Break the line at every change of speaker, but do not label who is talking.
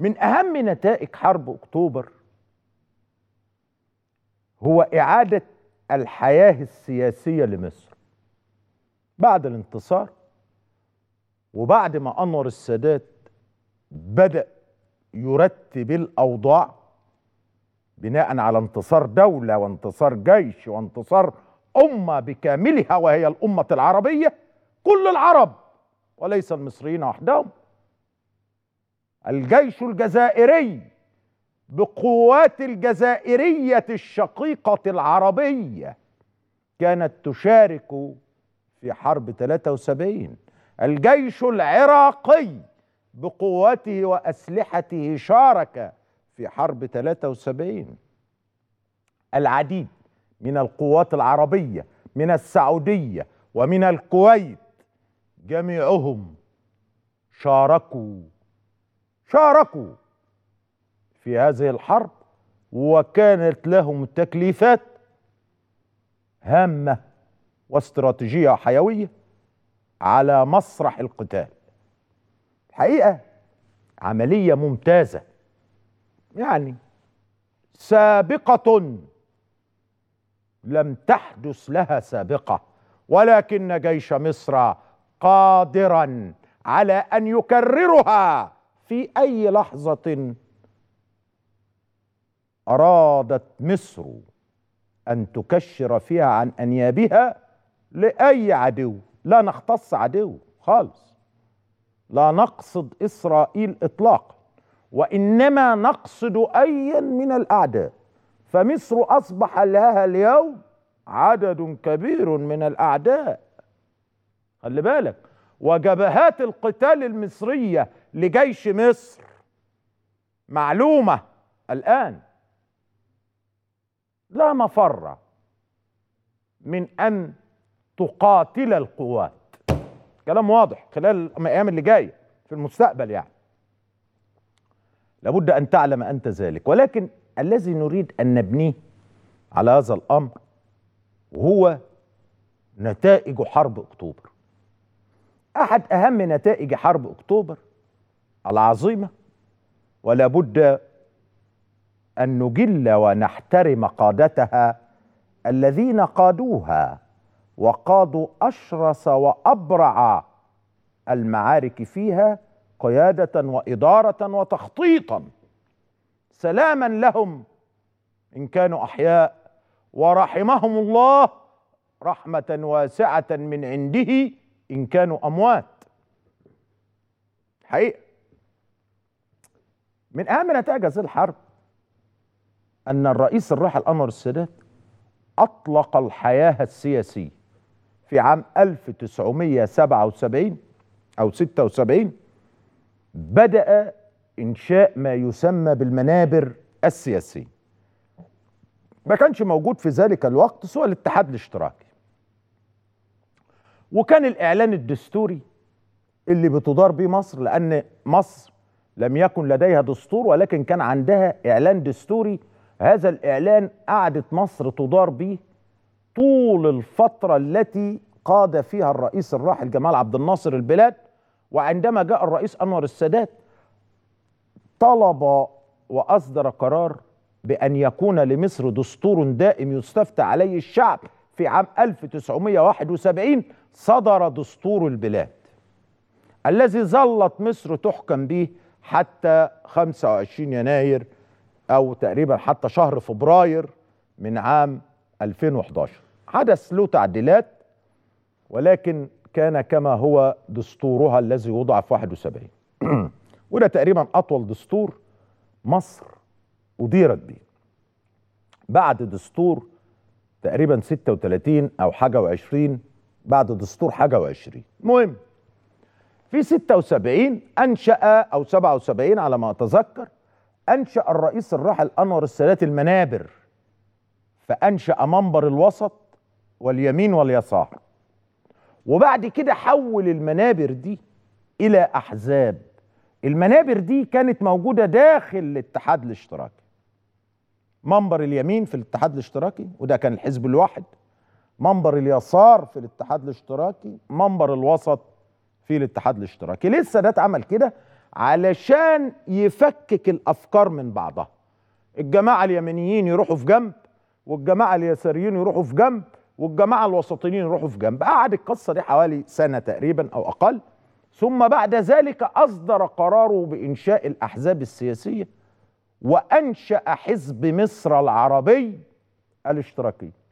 من أهم نتائج حرب أكتوبر هو إعادة الحياة السياسية لمصر بعد الانتصار وبعد ما أنور السادات بدأ يرتب الأوضاع بناء على انتصار دولة وانتصار جيش وانتصار أمة بكاملها وهي الأمة العربية كل العرب وليس المصريين وحدهم الجيش الجزائري بقوات الجزائرية الشقيقة العربية كانت تشارك في حرب 73 الجيش العراقي بقواته وأسلحته شارك في حرب 73 العديد من القوات العربية من السعودية ومن الكويت جميعهم شاركوا شاركوا في هذه الحرب وكانت لهم تكليفات هامه واستراتيجيه حيويه على مسرح القتال حقيقه عمليه ممتازه يعني سابقه لم تحدث لها سابقه ولكن جيش مصر قادرا على ان يكررها في أي لحظة أرادت مصر أن تكشر فيها عن أنيابها لأي عدو لا نختص عدو خالص لا نقصد إسرائيل إطلاقا وإنما نقصد أيا من الأعداء فمصر أصبح لها اليوم عدد كبير من الأعداء خلي بالك وجبهات القتال المصرية لجيش مصر معلومه الان لا مفر من ان تقاتل القوات كلام واضح خلال الايام اللي جايه في المستقبل يعني لابد ان تعلم انت ذلك ولكن الذي نريد ان نبنيه على هذا الامر هو نتائج حرب اكتوبر احد اهم نتائج حرب اكتوبر العظيمه ولا بد ان نجل ونحترم قادتها الذين قادوها وقادوا اشرس وابرع المعارك فيها قياده واداره وتخطيطا سلاما لهم ان كانوا احياء ورحمهم الله رحمه واسعه من عنده ان كانوا اموات حقيقه من أهم نتائج هذه الحرب أن الرئيس الراحل أنور السادات أطلق الحياة السياسية في عام 1977 أو 76 بدأ إنشاء ما يسمى بالمنابر السياسية ما كانش موجود في ذلك الوقت سوى الاتحاد الاشتراكي وكان الإعلان الدستوري اللي بتدار بيه مصر لأن مصر لم يكن لديها دستور ولكن كان عندها إعلان دستوري هذا الإعلان قعدت مصر تدار به طول الفترة التي قاد فيها الرئيس الراحل جمال عبد الناصر البلاد وعندما جاء الرئيس أنور السادات طلب وأصدر قرار بأن يكون لمصر دستور دائم يستفتى عليه الشعب في عام 1971 صدر دستور البلاد الذي ظلت مصر تحكم به حتى 25 يناير او تقريبا حتى شهر فبراير من عام 2011 حدث له تعديلات ولكن كان كما هو دستورها الذي وضع في 71 وده تقريبا اطول دستور مصر اديرت به بعد دستور تقريبا 36 او حاجه و20 بعد دستور حاجه و20 المهم في 76 أنشأ أو 77 على ما أتذكر أنشأ الرئيس الراحل أنور السادات المنابر فأنشأ منبر الوسط واليمين واليسار وبعد كده حول المنابر دي إلى أحزاب المنابر دي كانت موجودة داخل الاتحاد الاشتراكي منبر اليمين في الاتحاد الاشتراكي وده كان الحزب الواحد منبر اليسار في الاتحاد الاشتراكي منبر الوسط في الاتحاد الاشتراكي ليه السادات عمل كده علشان يفكك الافكار من بعضها الجماعه اليمنيين يروحوا في جنب والجماعه اليساريين يروحوا في جنب والجماعه الوسطيين يروحوا في جنب قعد القصه دي حوالي سنه تقريبا او اقل ثم بعد ذلك اصدر قراره بانشاء الاحزاب السياسيه وانشا حزب مصر العربي الاشتراكي